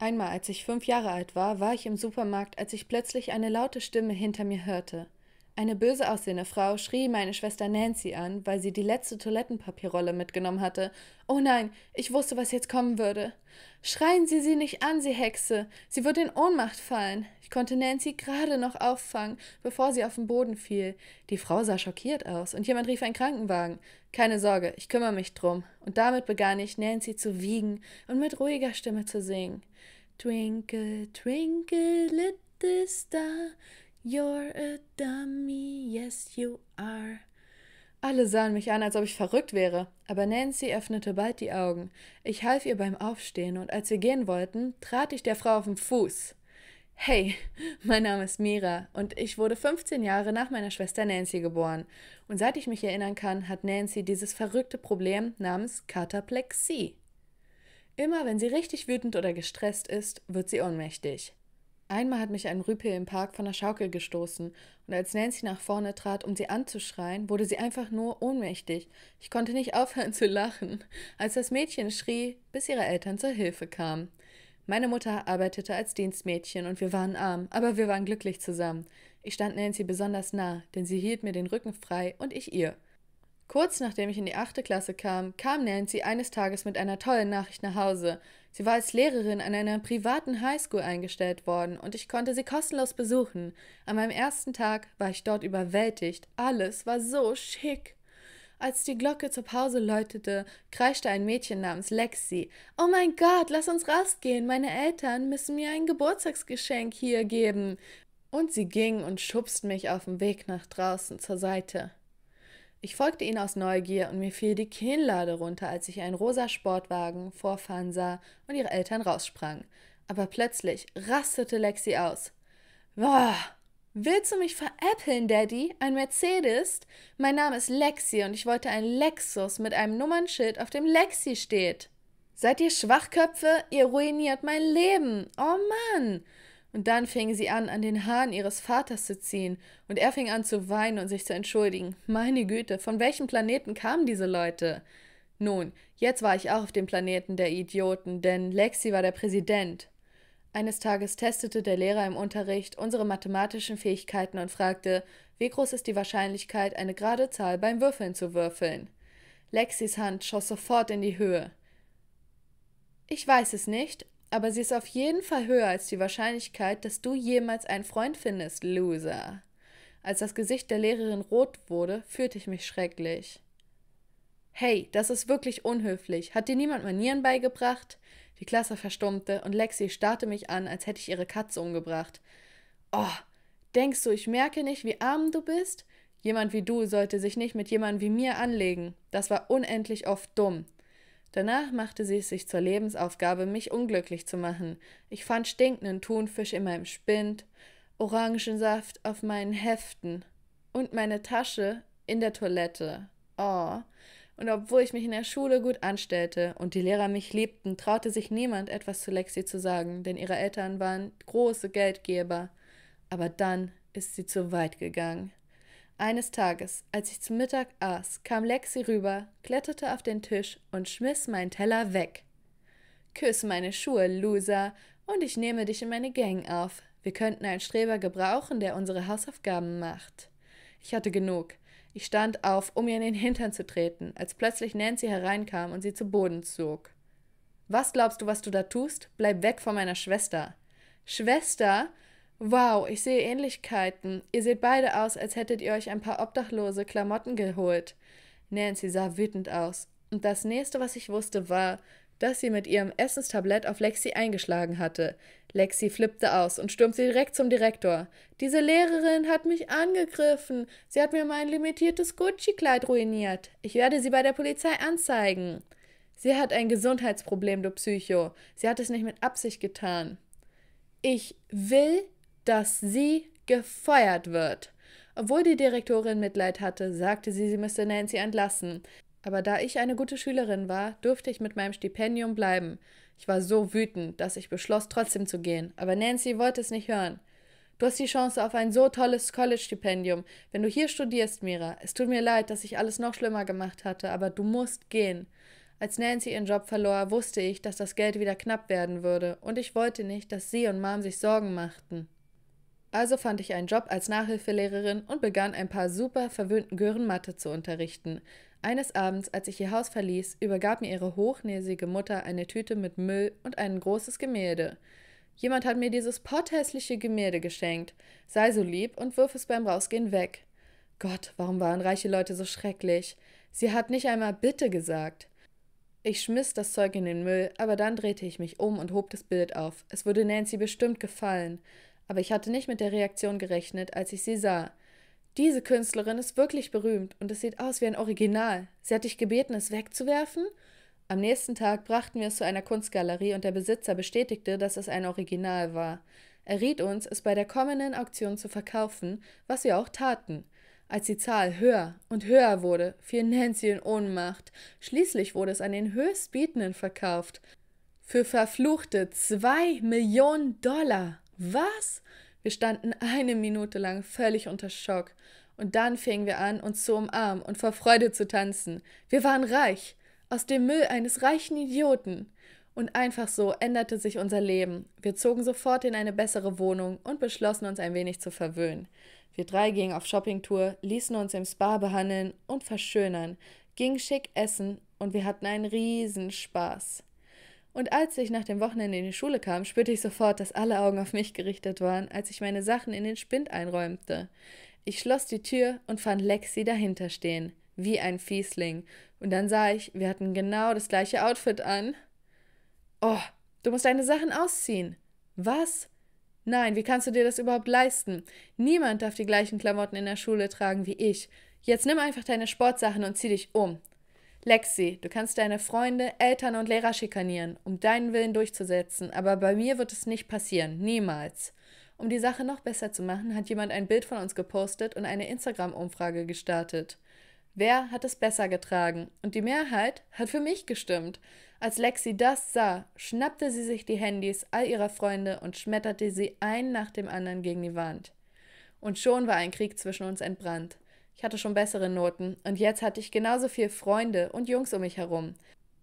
Einmal, als ich fünf Jahre alt war, war ich im Supermarkt, als ich plötzlich eine laute Stimme hinter mir hörte. Eine böse aussehende Frau schrie meine Schwester Nancy an, weil sie die letzte Toilettenpapierrolle mitgenommen hatte. Oh nein, ich wusste, was jetzt kommen würde. Schreien Sie sie nicht an, Sie Hexe. Sie wird in Ohnmacht fallen. Ich konnte Nancy gerade noch auffangen, bevor sie auf den Boden fiel. Die Frau sah schockiert aus und jemand rief einen Krankenwagen. Keine Sorge, ich kümmere mich drum. Und damit begann ich, Nancy zu wiegen und mit ruhiger Stimme zu singen. Twinkle, twinkle, little star, You're a dummy, yes you are. Alle sahen mich an, als ob ich verrückt wäre, aber Nancy öffnete bald die Augen. Ich half ihr beim Aufstehen und als wir gehen wollten, trat ich der Frau auf den Fuß. Hey, mein Name ist Mira und ich wurde 15 Jahre nach meiner Schwester Nancy geboren. Und seit ich mich erinnern kann, hat Nancy dieses verrückte Problem namens Kataplexie. Immer wenn sie richtig wütend oder gestresst ist, wird sie ohnmächtig. Einmal hat mich ein Rüpel im Park von der Schaukel gestoßen und als Nancy nach vorne trat, um sie anzuschreien, wurde sie einfach nur ohnmächtig. Ich konnte nicht aufhören zu lachen, als das Mädchen schrie, bis ihre Eltern zur Hilfe kamen. Meine Mutter arbeitete als Dienstmädchen und wir waren arm, aber wir waren glücklich zusammen. Ich stand Nancy besonders nah, denn sie hielt mir den Rücken frei und ich ihr. Kurz nachdem ich in die achte Klasse kam, kam Nancy eines Tages mit einer tollen Nachricht nach Hause. Sie war als Lehrerin an einer privaten Highschool eingestellt worden und ich konnte sie kostenlos besuchen. An meinem ersten Tag war ich dort überwältigt. Alles war so schick. Als die Glocke zur Pause läutete, kreischte ein Mädchen namens Lexi. Oh mein Gott, lass uns rausgehen. Meine Eltern müssen mir ein Geburtstagsgeschenk hier geben. Und sie ging und schubst mich auf dem Weg nach draußen zur Seite. Ich folgte ihnen aus Neugier und mir fiel die Kinnlade runter, als ich einen rosa Sportwagen vorfahren sah und ihre Eltern raussprangen. Aber plötzlich rastete Lexi aus. Boah, willst du mich veräppeln, Daddy? Ein Mercedes? Mein Name ist Lexi und ich wollte ein Lexus mit einem Nummernschild, auf dem Lexi steht. Seid ihr Schwachköpfe? Ihr ruiniert mein Leben. Oh Mann. Und dann fing sie an, an den Haaren ihres Vaters zu ziehen, und er fing an zu weinen und sich zu entschuldigen. Meine Güte, von welchem Planeten kamen diese Leute? Nun, jetzt war ich auch auf dem Planeten der Idioten, denn Lexi war der Präsident. Eines Tages testete der Lehrer im Unterricht unsere mathematischen Fähigkeiten und fragte, wie groß ist die Wahrscheinlichkeit, eine gerade Zahl beim Würfeln zu würfeln? Lexis Hand schoss sofort in die Höhe. Ich weiß es nicht, aber sie ist auf jeden Fall höher als die Wahrscheinlichkeit, dass du jemals einen Freund findest, Loser. Als das Gesicht der Lehrerin rot wurde, fühlte ich mich schrecklich. Hey, das ist wirklich unhöflich. Hat dir niemand Manieren beigebracht? Die Klasse verstummte und Lexi starrte mich an, als hätte ich ihre Katze umgebracht. Oh, denkst du, ich merke nicht, wie arm du bist? Jemand wie du sollte sich nicht mit jemandem wie mir anlegen. Das war unendlich oft dumm. Danach machte sie es sich zur Lebensaufgabe, mich unglücklich zu machen. Ich fand stinkenden Thunfisch in meinem Spind, Orangensaft auf meinen Heften und meine Tasche in der Toilette. Oh. Und obwohl ich mich in der Schule gut anstellte und die Lehrer mich liebten, traute sich niemand etwas zu Lexi zu sagen, denn ihre Eltern waren große Geldgeber. Aber dann ist sie zu weit gegangen. Eines Tages, als ich zu Mittag aß, kam Lexi rüber, kletterte auf den Tisch und schmiss meinen Teller weg. Küss meine Schuhe, Loser, und ich nehme dich in meine Gang auf. Wir könnten einen Streber gebrauchen, der unsere Hausaufgaben macht. Ich hatte genug. Ich stand auf, um ihr in den Hintern zu treten, als plötzlich Nancy hereinkam und sie zu Boden zog. Was glaubst du, was du da tust? Bleib weg von meiner Schwester. Schwester? Wow, ich sehe Ähnlichkeiten. Ihr seht beide aus, als hättet ihr euch ein paar obdachlose Klamotten geholt. Nancy sah wütend aus. Und das nächste, was ich wusste, war, dass sie mit ihrem Essenstablett auf Lexi eingeschlagen hatte. Lexi flippte aus und stürmte direkt zum Direktor. Diese Lehrerin hat mich angegriffen. Sie hat mir mein limitiertes Gucci-Kleid ruiniert. Ich werde sie bei der Polizei anzeigen. Sie hat ein Gesundheitsproblem, du Psycho. Sie hat es nicht mit Absicht getan. Ich will dass sie gefeuert wird. Obwohl die Direktorin Mitleid hatte, sagte sie, sie müsste Nancy entlassen. Aber da ich eine gute Schülerin war, durfte ich mit meinem Stipendium bleiben. Ich war so wütend, dass ich beschloss, trotzdem zu gehen, aber Nancy wollte es nicht hören. Du hast die Chance auf ein so tolles College-Stipendium, wenn du hier studierst, Mira. Es tut mir leid, dass ich alles noch schlimmer gemacht hatte, aber du musst gehen. Als Nancy ihren Job verlor, wusste ich, dass das Geld wieder knapp werden würde, und ich wollte nicht, dass sie und Mom sich Sorgen machten. Also fand ich einen Job als Nachhilfelehrerin und begann ein paar super verwöhnten Gören Mathe zu unterrichten. Eines Abends, als ich ihr Haus verließ, übergab mir ihre hochnäsige Mutter eine Tüte mit Müll und ein großes Gemälde. Jemand hat mir dieses potthässliche Gemälde geschenkt. Sei so lieb und wirf es beim Rausgehen weg. Gott, warum waren reiche Leute so schrecklich? Sie hat nicht einmal Bitte gesagt. Ich schmiss das Zeug in den Müll, aber dann drehte ich mich um und hob das Bild auf. Es würde Nancy bestimmt gefallen aber ich hatte nicht mit der Reaktion gerechnet, als ich sie sah. Diese Künstlerin ist wirklich berühmt und es sieht aus wie ein Original. Sie hat dich gebeten, es wegzuwerfen? Am nächsten Tag brachten wir es zu einer Kunstgalerie und der Besitzer bestätigte, dass es ein Original war. Er riet uns, es bei der kommenden Auktion zu verkaufen, was wir auch taten. Als die Zahl höher und höher wurde, fiel Nancy in Ohnmacht. Schließlich wurde es an den Höchstbietenden verkauft. Für verfluchte zwei Millionen Dollar. Was? Wir standen eine Minute lang völlig unter Schock. Und dann fingen wir an, uns zu umarmen und vor Freude zu tanzen. Wir waren reich. Aus dem Müll eines reichen Idioten. Und einfach so änderte sich unser Leben. Wir zogen sofort in eine bessere Wohnung und beschlossen uns ein wenig zu verwöhnen. Wir drei gingen auf Shoppingtour, ließen uns im Spa behandeln und verschönern, gingen schick essen und wir hatten einen Riesenspaß. Spaß. Und als ich nach dem Wochenende in die Schule kam, spürte ich sofort, dass alle Augen auf mich gerichtet waren, als ich meine Sachen in den Spind einräumte. Ich schloss die Tür und fand Lexi dahinter stehen, wie ein Fiesling. Und dann sah ich, wir hatten genau das gleiche Outfit an. Oh, du musst deine Sachen ausziehen. Was? Nein, wie kannst du dir das überhaupt leisten? Niemand darf die gleichen Klamotten in der Schule tragen wie ich. Jetzt nimm einfach deine Sportsachen und zieh dich um. Lexi, du kannst deine Freunde, Eltern und Lehrer schikanieren, um deinen Willen durchzusetzen, aber bei mir wird es nicht passieren, niemals. Um die Sache noch besser zu machen, hat jemand ein Bild von uns gepostet und eine Instagram-Umfrage gestartet. Wer hat es besser getragen? Und die Mehrheit hat für mich gestimmt. Als Lexi das sah, schnappte sie sich die Handys all ihrer Freunde und schmetterte sie einen nach dem anderen gegen die Wand. Und schon war ein Krieg zwischen uns entbrannt. Ich hatte schon bessere Noten und jetzt hatte ich genauso viel Freunde und Jungs um mich herum.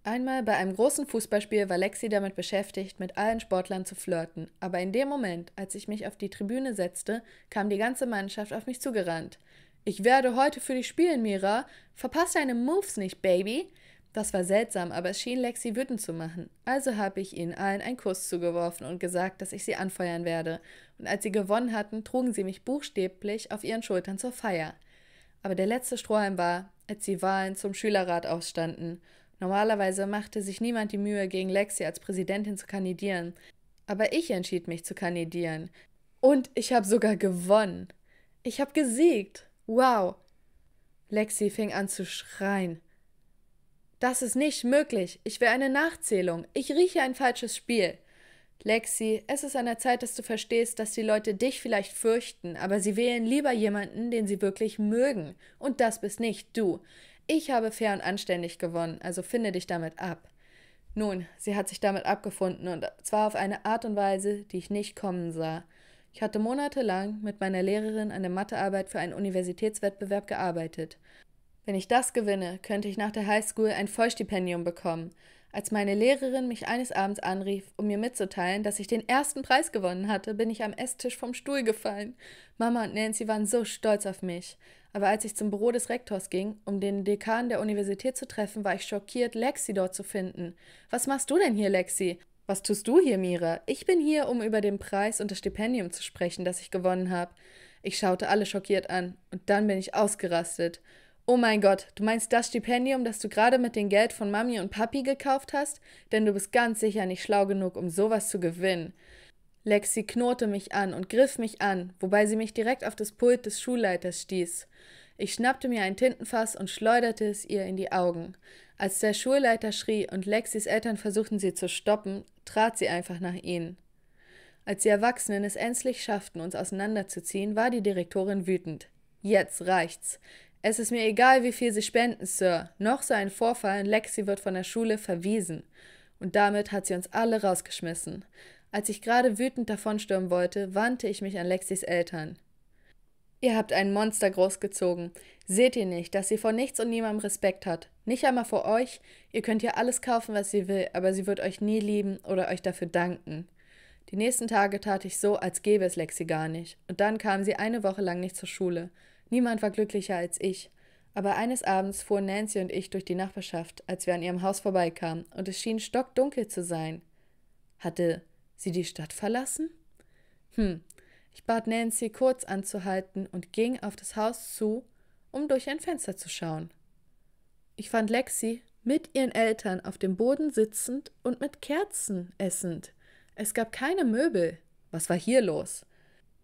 Einmal bei einem großen Fußballspiel war Lexi damit beschäftigt, mit allen Sportlern zu flirten, aber in dem Moment, als ich mich auf die Tribüne setzte, kam die ganze Mannschaft auf mich zugerannt. Ich werde heute für dich spielen, Mira. Verpass deine Moves nicht, Baby. Das war seltsam, aber es schien Lexi wütend zu machen. Also habe ich ihnen allen einen Kuss zugeworfen und gesagt, dass ich sie anfeuern werde. Und als sie gewonnen hatten, trugen sie mich buchstäblich auf ihren Schultern zur Feier. Aber der letzte Strohhalm war, als die Wahlen zum Schülerrat ausstanden. Normalerweise machte sich niemand die Mühe, gegen Lexi als Präsidentin zu kandidieren. Aber ich entschied mich zu kandidieren. Und ich habe sogar gewonnen. Ich habe gesiegt. Wow. Lexi fing an zu schreien. Das ist nicht möglich. Ich will eine Nachzählung. Ich rieche ein falsches Spiel. Lexi, es ist an der Zeit, dass du verstehst, dass die Leute dich vielleicht fürchten, aber sie wählen lieber jemanden, den sie wirklich mögen. Und das bist nicht du. Ich habe fair und anständig gewonnen, also finde dich damit ab. Nun, sie hat sich damit abgefunden und zwar auf eine Art und Weise, die ich nicht kommen sah. Ich hatte monatelang mit meiner Lehrerin an der Mathearbeit für einen Universitätswettbewerb gearbeitet. Wenn ich das gewinne, könnte ich nach der Highschool ein Vollstipendium bekommen. Als meine Lehrerin mich eines Abends anrief, um mir mitzuteilen, dass ich den ersten Preis gewonnen hatte, bin ich am Esstisch vom Stuhl gefallen. Mama und Nancy waren so stolz auf mich. Aber als ich zum Büro des Rektors ging, um den Dekan der Universität zu treffen, war ich schockiert, Lexi dort zu finden. Was machst du denn hier, Lexi? Was tust du hier, Mira? Ich bin hier, um über den Preis und das Stipendium zu sprechen, das ich gewonnen habe. Ich schaute alle schockiert an, und dann bin ich ausgerastet. Oh mein Gott, du meinst das Stipendium, das du gerade mit dem Geld von Mami und Papi gekauft hast? Denn du bist ganz sicher nicht schlau genug, um sowas zu gewinnen. Lexi knurrte mich an und griff mich an, wobei sie mich direkt auf das Pult des Schulleiters stieß. Ich schnappte mir ein Tintenfass und schleuderte es ihr in die Augen. Als der Schulleiter schrie und Lexis Eltern versuchten, sie zu stoppen, trat sie einfach nach ihnen. Als die Erwachsenen es endlich schafften, uns auseinanderzuziehen, war die Direktorin wütend. Jetzt reicht's. Es ist mir egal, wie viel Sie spenden, Sir. Noch so ein Vorfall, Lexi wird von der Schule verwiesen. Und damit hat sie uns alle rausgeschmissen. Als ich gerade wütend davonstürmen wollte, wandte ich mich an Lexis Eltern. Ihr habt ein Monster großgezogen. Seht ihr nicht, dass sie vor nichts und niemandem Respekt hat? Nicht einmal vor euch? Ihr könnt ihr alles kaufen, was sie will, aber sie wird euch nie lieben oder euch dafür danken. Die nächsten Tage tat ich so, als gäbe es Lexi gar nicht. Und dann kam sie eine Woche lang nicht zur Schule. Niemand war glücklicher als ich. Aber eines Abends fuhren Nancy und ich durch die Nachbarschaft, als wir an ihrem Haus vorbeikamen, und es schien stockdunkel zu sein. Hatte sie die Stadt verlassen? Hm. Ich bat Nancy kurz anzuhalten und ging auf das Haus zu, um durch ein Fenster zu schauen. Ich fand Lexi mit ihren Eltern auf dem Boden sitzend und mit Kerzen essend. Es gab keine Möbel. Was war hier los?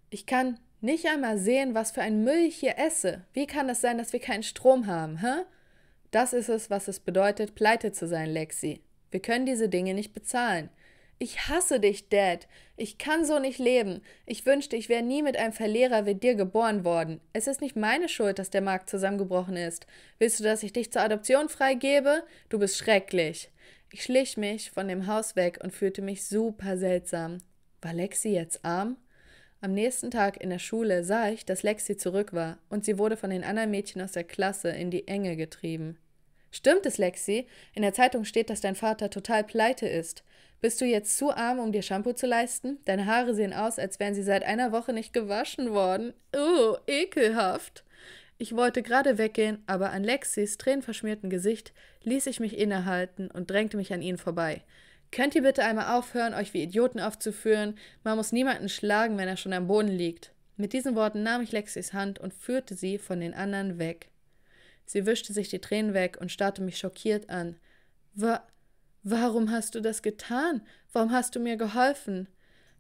Ich kann nicht einmal sehen, was für ein Müll ich hier esse. Wie kann es sein, dass wir keinen Strom haben, hä? Das ist es, was es bedeutet, pleite zu sein, Lexi. Wir können diese Dinge nicht bezahlen. Ich hasse dich, Dad. Ich kann so nicht leben. Ich wünschte, ich wäre nie mit einem Verlierer wie dir geboren worden. Es ist nicht meine Schuld, dass der Markt zusammengebrochen ist. Willst du, dass ich dich zur Adoption freigebe? Du bist schrecklich. Ich schlich mich von dem Haus weg und fühlte mich super seltsam. War Lexi jetzt arm? Am nächsten Tag in der Schule sah ich, dass Lexi zurück war und sie wurde von den anderen Mädchen aus der Klasse in die Enge getrieben. Stimmt es, Lexi? In der Zeitung steht, dass dein Vater total pleite ist. Bist du jetzt zu arm, um dir Shampoo zu leisten? Deine Haare sehen aus, als wären sie seit einer Woche nicht gewaschen worden. Oh, ekelhaft. Ich wollte gerade weggehen, aber an Lexis tränenverschmiertem Gesicht ließ ich mich innehalten und drängte mich an ihn vorbei. Könnt ihr bitte einmal aufhören, euch wie Idioten aufzuführen? Man muss niemanden schlagen, wenn er schon am Boden liegt. Mit diesen Worten nahm ich Lexis Hand und führte sie von den anderen weg. Sie wischte sich die Tränen weg und starrte mich schockiert an. Wa warum hast du das getan? Warum hast du mir geholfen?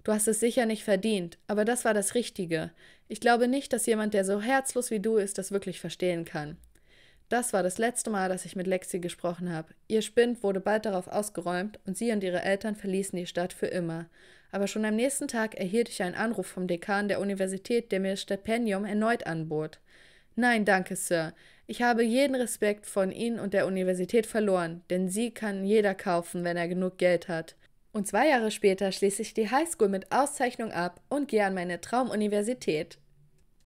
Du hast es sicher nicht verdient, aber das war das Richtige. Ich glaube nicht, dass jemand, der so herzlos wie du ist, das wirklich verstehen kann. Das war das letzte Mal, dass ich mit Lexi gesprochen habe. Ihr Spind wurde bald darauf ausgeräumt und sie und ihre Eltern verließen die Stadt für immer. Aber schon am nächsten Tag erhielt ich einen Anruf vom Dekan der Universität, der mir das Stipendium erneut anbot. Nein, danke, Sir. Ich habe jeden Respekt von Ihnen und der Universität verloren, denn sie kann jeder kaufen, wenn er genug Geld hat. Und zwei Jahre später schließe ich die Highschool mit Auszeichnung ab und gehe an meine Traumuniversität.